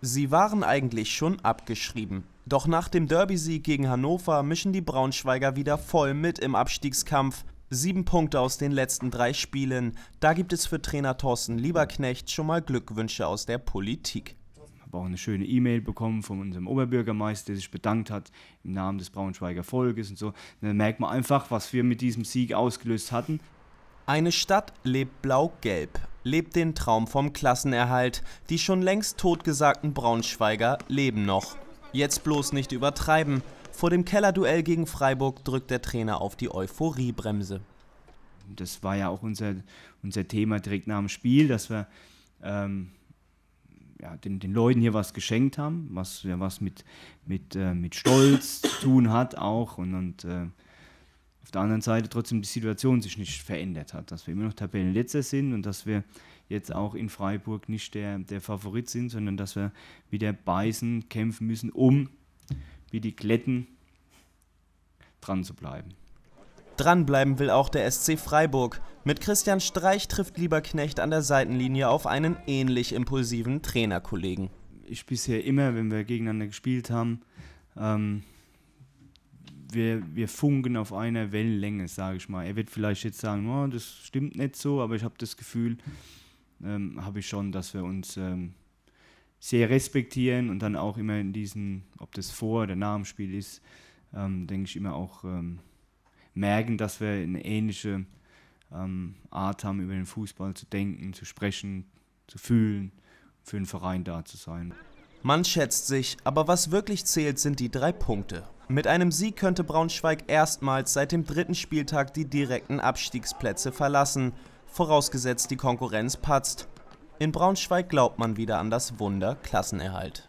Sie waren eigentlich schon abgeschrieben. Doch nach dem Derby-Sieg gegen Hannover mischen die Braunschweiger wieder voll mit im Abstiegskampf. Sieben Punkte aus den letzten drei Spielen. Da gibt es für Trainer Thorsten Lieberknecht schon mal Glückwünsche aus der Politik. Ich habe auch eine schöne E-Mail bekommen von unserem Oberbürgermeister, der sich bedankt hat im Namen des Braunschweiger Volkes und so. Und dann merkt man einfach, was wir mit diesem Sieg ausgelöst hatten. Eine Stadt lebt blau-gelb, lebt den Traum vom Klassenerhalt. Die schon längst totgesagten Braunschweiger leben noch. Jetzt bloß nicht übertreiben. Vor dem Kellerduell gegen Freiburg drückt der Trainer auf die Euphoriebremse. Das war ja auch unser, unser Thema direkt nach dem Spiel, dass wir ähm, ja, den, den Leuten hier was geschenkt haben, was, ja, was mit, mit, äh, mit Stolz zu tun hat auch. Und, und äh, auf der anderen Seite trotzdem die Situation sich nicht verändert hat, dass wir immer noch Tabellenletzter sind und dass wir jetzt auch in Freiburg nicht der, der Favorit sind, sondern dass wir wieder beißen, kämpfen müssen, um wie die Kletten dran zu bleiben. Dranbleiben will auch der SC Freiburg. Mit Christian Streich trifft Lieberknecht an der Seitenlinie auf einen ähnlich impulsiven Trainerkollegen. Ich bisher immer, wenn wir gegeneinander gespielt haben, ähm, wir, wir funken auf einer Wellenlänge, sage ich mal. Er wird vielleicht jetzt sagen, oh, das stimmt nicht so, aber ich habe das Gefühl, ähm, habe ich schon, dass wir uns ähm, sehr respektieren und dann auch immer in diesen, ob das Vor- oder nach dem Spiel ist, ähm, denke ich immer auch ähm, merken, dass wir eine ähnliche ähm, Art haben, über den Fußball zu denken, zu sprechen, zu fühlen, für den Verein da zu sein. Man schätzt sich, aber was wirklich zählt, sind die drei Punkte. Mit einem Sieg könnte Braunschweig erstmals seit dem dritten Spieltag die direkten Abstiegsplätze verlassen, vorausgesetzt die Konkurrenz patzt. In Braunschweig glaubt man wieder an das Wunder Klassenerhalt.